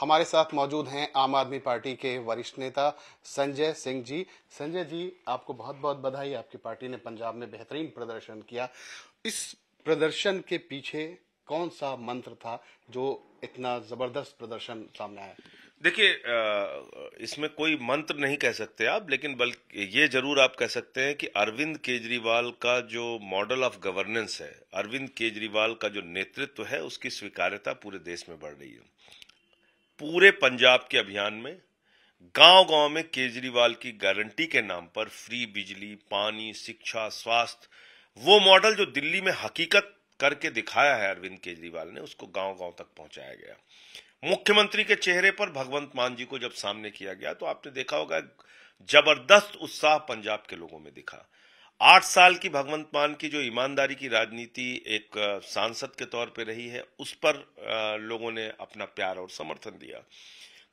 हमारे साथ मौजूद हैं आम आदमी पार्टी के वरिष्ठ नेता संजय सिंह जी संजय जी आपको बहुत बहुत बधाई आपकी पार्टी ने पंजाब में बेहतरीन प्रदर्शन किया इस प्रदर्शन के पीछे कौन सा मंत्र था जो इतना जबरदस्त प्रदर्शन सामने आया देखिए इसमें कोई मंत्र नहीं कह सकते आप लेकिन बल्कि ये जरूर आप कह सकते हैं कि अरविंद केजरीवाल का जो मॉडल ऑफ गवर्नेंस है अरविंद केजरीवाल का जो नेतृत्व है उसकी स्वीकार्यता पूरे देश में बढ़ रही है पूरे पंजाब के अभियान में गांव गांव में केजरीवाल की गारंटी के नाम पर फ्री बिजली पानी शिक्षा स्वास्थ्य वो मॉडल जो दिल्ली में हकीकत करके दिखाया है अरविंद केजरीवाल ने उसको गांव गांव तक पहुंचाया गया मुख्यमंत्री के चेहरे पर भगवंत मान जी को जब सामने किया गया तो आपने देखा होगा जबरदस्त उत्साह पंजाब के लोगों में दिखा आठ साल की भगवंत मान की जो ईमानदारी की राजनीति एक सांसद के तौर पर रही है उस पर लोगों ने अपना प्यार और समर्थन दिया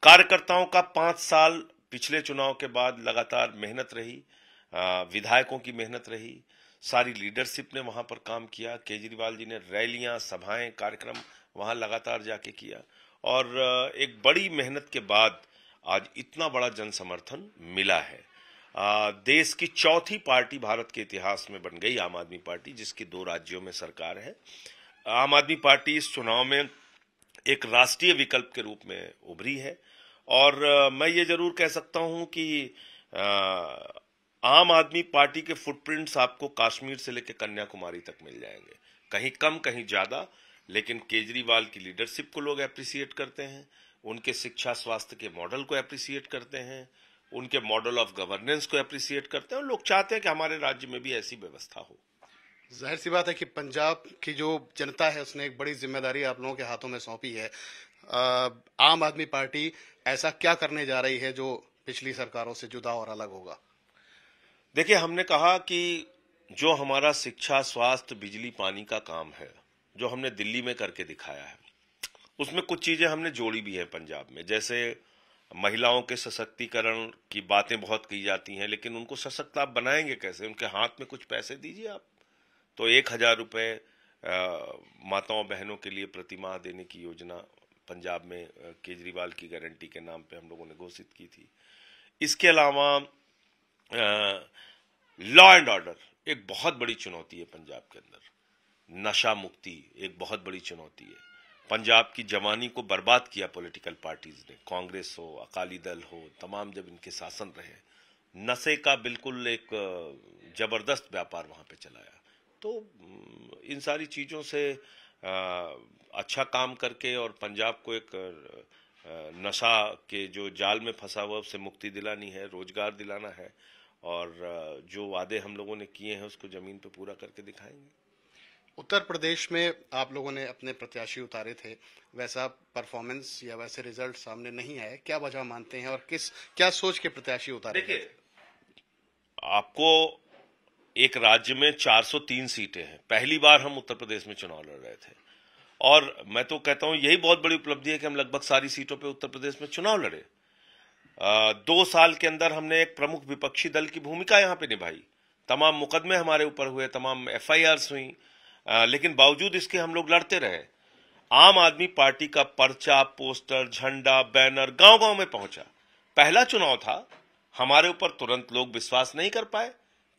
कार्यकर्ताओं का पांच साल पिछले चुनाव के बाद लगातार मेहनत रही विधायकों की मेहनत रही सारी लीडरशिप ने वहां पर काम किया केजरीवाल जी ने रैलियां सभाएं कार्यक्रम वहां लगातार जाके किया और एक बड़ी मेहनत के बाद आज इतना बड़ा जन समर्थन मिला है देश की चौथी पार्टी भारत के इतिहास में बन गई आम आदमी पार्टी जिसकी दो राज्यों में सरकार है आम आदमी पार्टी इस चुनाव में एक राष्ट्रीय विकल्प के रूप में उभरी है और मैं ये जरूर कह सकता हूं कि आम आदमी पार्टी के फुटप्रिंट्स आपको कश्मीर से लेकर कन्याकुमारी तक मिल जाएंगे कहीं कम कहीं ज्यादा लेकिन केजरीवाल की लीडरशिप को लोग अप्रिसिएट करते हैं उनके शिक्षा स्वास्थ्य के मॉडल को अप्रिसिएट करते हैं उनके मॉडल ऑफ गवर्नेंस को अप्रिसिएट करते हैं और लोग चाहते हैं कि हमारे राज्य में भी ऐसी व्यवस्था हो जाहिर सी बात है कि पंजाब की जो जनता है उसने एक बड़ी जिम्मेदारी आप लोगों के हाथों में सौंपी है आम आदमी पार्टी ऐसा क्या करने जा रही है जो पिछली सरकारों से जुदा और अलग होगा देखिए हमने कहा कि जो हमारा शिक्षा स्वास्थ्य बिजली पानी का काम है जो हमने दिल्ली में करके दिखाया है उसमें कुछ चीजें हमने जोड़ी भी है पंजाब में जैसे महिलाओं के सशक्तिकरण की बातें बहुत की जाती हैं लेकिन उनको सशक्त आप बनाएंगे कैसे उनके हाथ में कुछ पैसे दीजिए आप तो एक हज़ार रुपये माताओं बहनों के लिए प्रतिमाह देने की योजना पंजाब में केजरीवाल की गारंटी के नाम पे हम लोगों ने घोषित की थी इसके अलावा लॉ एंड ऑर्डर एक बहुत बड़ी चुनौती है पंजाब के अंदर नशा मुक्ति एक बहुत बड़ी चुनौती है पंजाब की जवानी को बर्बाद किया पॉलिटिकल पार्टीज ने कांग्रेस हो अकाली दल हो तमाम जब इनके शासन रहे नशे का बिल्कुल एक जबरदस्त व्यापार वहाँ पे चलाया तो इन सारी चीज़ों से अच्छा काम करके और पंजाब को एक नशा के जो जाल में फंसा हुआ उससे मुक्ति दिलानी है रोजगार दिलाना है और जो वादे हम लोगों ने किए हैं उसको ज़मीन पे पूरा करके दिखाएंगे उत्तर प्रदेश में आप लोगों ने अपने प्रत्याशी उतारे थे वैसा परफॉर्मेंस या वैसे रिजल्ट सामने नहीं आए क्या वजह मानते हैं और किस क्या सोच के प्रत्याशी उतारे देखिए आपको एक राज्य में 403 सीटें हैं पहली बार हम उत्तर प्रदेश में चुनाव लड़ रहे थे और मैं तो कहता हूं यही बहुत बड़ी उपलब्धि है कि हम लगभग सारी सीटों पर उत्तर प्रदेश में चुनाव लड़े दो साल के अंदर हमने एक प्रमुख विपक्षी दल की भूमिका यहाँ पे निभाई तमाम मुकदमे हमारे ऊपर हुए तमाम एफ हुई आ, लेकिन बावजूद इसके हम लोग लड़ते रहे आम आदमी पार्टी का पर्चा पोस्टर झंडा बैनर गांव गांव में पहुंचा पहला चुनाव था हमारे ऊपर तुरंत लोग विश्वास नहीं कर पाए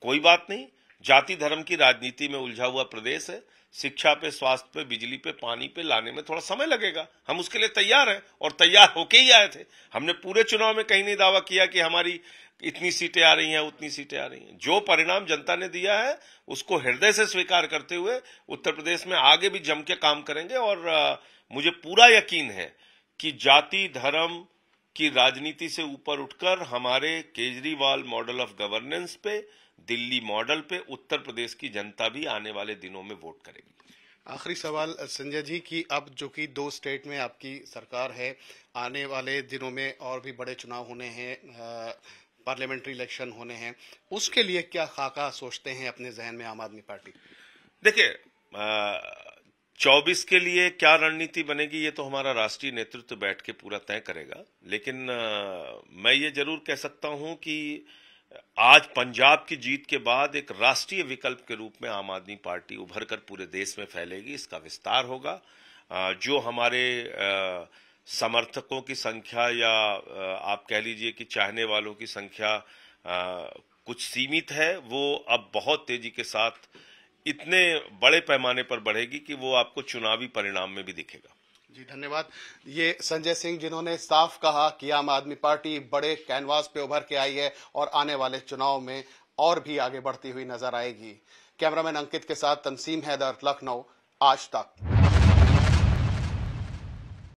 कोई बात नहीं जाति धर्म की राजनीति में उलझा हुआ प्रदेश है शिक्षा पे स्वास्थ्य पे बिजली पे पानी पे लाने में थोड़ा समय लगेगा हम उसके लिए तैयार हैं और तैयार होके ही आए थे हमने पूरे चुनाव में कहीं नहीं दावा किया कि हमारी इतनी सीटें आ रही हैं उतनी सीटें आ रही हैं जो परिणाम जनता ने दिया है उसको हृदय से स्वीकार करते हुए उत्तर प्रदेश में आगे भी जम के काम करेंगे और मुझे पूरा यकीन है कि जाति धर्म की राजनीति से ऊपर उठकर हमारे केजरीवाल मॉडल ऑफ गवर्नेंस पे दिल्ली मॉडल पे उत्तर प्रदेश की जनता भी आने वाले दिनों में वोट करेगी आखिरी सवाल संजय जी कि अब जो कि दो स्टेट में आपकी सरकार है आने वाले दिनों में और भी बड़े चुनाव होने हैं पार्लियामेंट्री इलेक्शन होने हैं उसके लिए क्या खाका सोचते हैं अपने जहन में आम आदमी पार्टी देखिए चौबीस के लिए क्या रणनीति बनेगी ये तो हमारा राष्ट्रीय नेतृत्व बैठ के पूरा तय करेगा लेकिन आ, मैं ये जरूर कह सकता हूं कि आज पंजाब की जीत के बाद एक राष्ट्रीय विकल्प के रूप में आम आदमी पार्टी उभर कर पूरे देश में फैलेगी इसका विस्तार होगा आ, जो हमारे आ, समर्थकों की संख्या या आप कह लीजिए कि चाहने वालों की संख्या कुछ सीमित है वो अब बहुत तेजी के साथ इतने बड़े पैमाने पर बढ़ेगी कि वो आपको चुनावी परिणाम में भी दिखेगा जी धन्यवाद ये संजय सिंह जिन्होंने साफ कहा कि आम आदमी पार्टी बड़े कैनवास पे उभर के आई है और आने वाले चुनाव में और भी आगे बढ़ती हुई नजर आएगी कैमरामैन अंकित के साथ तनसीम हैदर लखनऊ आज तक